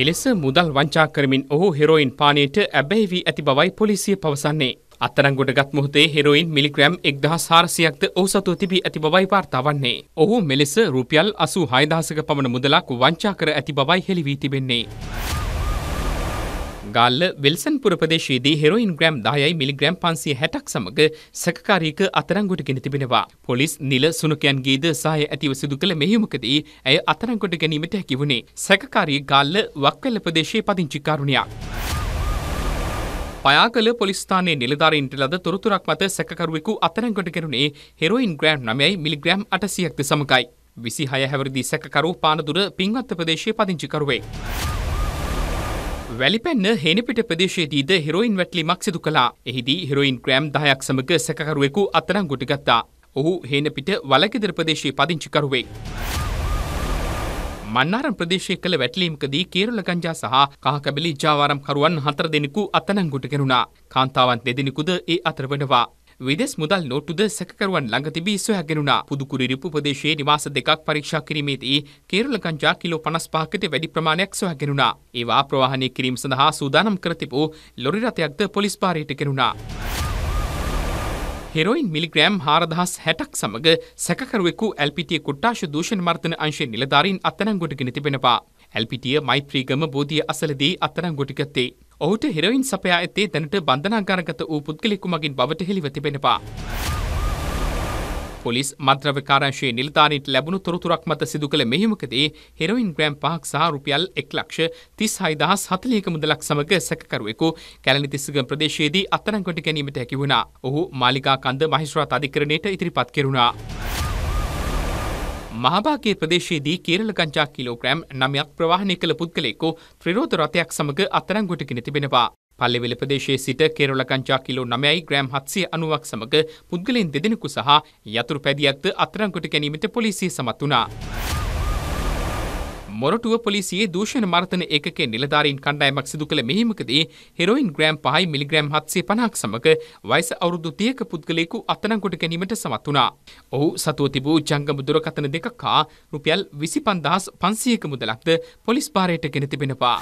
එලෙස මුදල් වංචා කරමින් ඔහු හෙරෝයින් පානයට ඇබැහි වී ඇති බවයි පොලිසිය පවසන්නේ. අත්තරංගොඩ ගත් මොහොතේ හෙරෝයින් මිලිග්‍රෑම් එක්දහස් හාරසියක්ද ඔහු සතුව තිබී ඇති බවයි වාර්තා වන්නේ. ඔහු මෙලෙස රුපියල් අසූ හයදහසක පමණ මුදලක් වංචා කර ඇති බවයි හෙළි වී තිබෙන්නේ. ගාල්ල වෙල්සන්පුර ප්‍රදේශයේදී හෙරෝයින් ග්‍රෑම් 10යි මිලිග්‍රෑම් 560ක් සමග සැකකාරීක අත්අඩංගුවට ගෙන තිබෙනවා. පොලිස් නිල සුනකයන්ගේද සහාය ඇතිව සිදු කළ මෙහෙයුමකදී ඇය අත්අඩංගුවට ගැනීමට හැකි වුණේ. සැකකාරී ගාල්ල වක්වැල්ල ප්‍රදේශයේ පදිංචි කාරුණියක්. පයාකල පොලිස්ථානයේ නිලධාරීන්ට ලද තොරතුරක් මත සැකකරුවෙකු අත්අඩංගුවට ගැනුණේ හෙරෝයින් ග්‍රෑම් 9යි මිලිග්‍රෑම් 800ක්ද සමගයි. 26 හැවිරිදි සැකකරු පානදුර පින්වත්ත ප්‍රදේශයේ පදිංචි කරුවෙක්. වැලිපැන්න හෙනපිට ප්‍රදේශයේදීද හිරෝයින් වැටලීමක් සිදු කළා. එහිදී හිරෝයින් ග්‍රෑම් 10ක් සමග සැකකරුවෙකු අත්අඩංගුවට ගත්තා. ඔහු හේනපිට වලකෙදර ප්‍රදේශයේ පදිංචි කරුවෙක්. මන්නාරම් ප්‍රදේශයේ කළ වැටලීමකදී කේරළ ගංජා සහ කහකැබලි ජාවාරම් කරුවන් හතර දෙනෙකු අත්අඩංගුවට ගෙනුණා. කාන්තාවන් දෙදෙනෙකුද ඒ අතර වෙනවා. විදෙස් මුදල් නෝට්ටුද සැකකරුවන් ළඟ තිබී සොයාගෙනුණා. පුදුකුරිරිප්පු ප්‍රදේශයේ නිවාස දෙකක් පරීක්ෂා කිරීමේදී කේරළ ගංජා කිලෝ 55කට වැඩි ප්‍රමාණයක් සොයාගෙනුණා. ඒවා ප්‍රවාහනය කිරීම සඳහා සූදානම් කර තිබූ ලොරි රථයක්ද පොලිස් භාරයට ගෙනුණා. හෙරොයින් මිලිග්‍රෑම් හාරදහස් හැටක් සමඟ සැකරුවෙකු ඇල්පිටිය කොට්ටාශ දූෂණ මර්තන අංශය නිලධාරීන් අත්තනංගොටගෙන තිබෙනවා. ඇල්පිටිය මෛත්‍රීගම බෝධිය අසලදී අත්තරං ගොටිගත්තේ ඔහුට හෙරවින් සපයා ඇත්තේ දැනට බන්ධනාගාරගත වූ පුද්ගලෙකු මගින් බවට හෙළිව තිබෙනවා. පොලිස් මද්‍රවකාරංශයේ නිලධාරීන්ට ලැබුණු තොරතුරක් මත සිදු කළ මෙහිමකදී හෙරොයින් ග්‍රෑම් 5ක් සහ රුපියල් 1,36,041 මුදලක් සමග සැකකරුවෙකු කැලණිතිස්සක ප්‍රදේශයේදී අත්අඩංගුවට ගැනීමට හැකි වුණා. ඔහු මාලිකා කන්ද මහේස්ත්‍රාත් අධිකරණයට ඉදිරිපත් කෙරුණා. මහභාගේ ප්‍රදේශයේදී කේරල ගංජා කිලෝග්‍රෑම් නමයක් ප්‍රවාහනය කළ පුද්ගලයෙකු ත්‍රිරෝධ රථයක් සමග අත්තරංගොටගෙන තිබෙනවා. පල්ලෙවෙල ප්‍රදේශයේ සිට කේරොල ගංජා කිලෝ 9යි ග්‍රෑම් 790ක් සමග පුද්ගලයන් දෙදෙනෙකු සහ යතුරු පැදියක්ද අත්අඩංගුවට ගැනීමට පොලිසිය සමත් වුණා. මොරටුව පොලිසියේ දූෂණ මර්තන එකේ නිලධාරීන් කණ්ඩායමක් සිදු කළ මෙහිමකදී හෙරොයින් ග්‍රෑම් 5යි මිලිග්‍රෑම් 750ක් සමග වයස අවුරුදු 30ක පුද්ගලයෙකු අත්අඩංගුවට ගැනීමට සමත් වුණා. ඔහු සතුව තිබූ ජංගම දුරකථන දෙකක් හා රුපියල් 25500ක මුදලක්ද පොලිස් භාරයට ගෙන තිබෙනවා.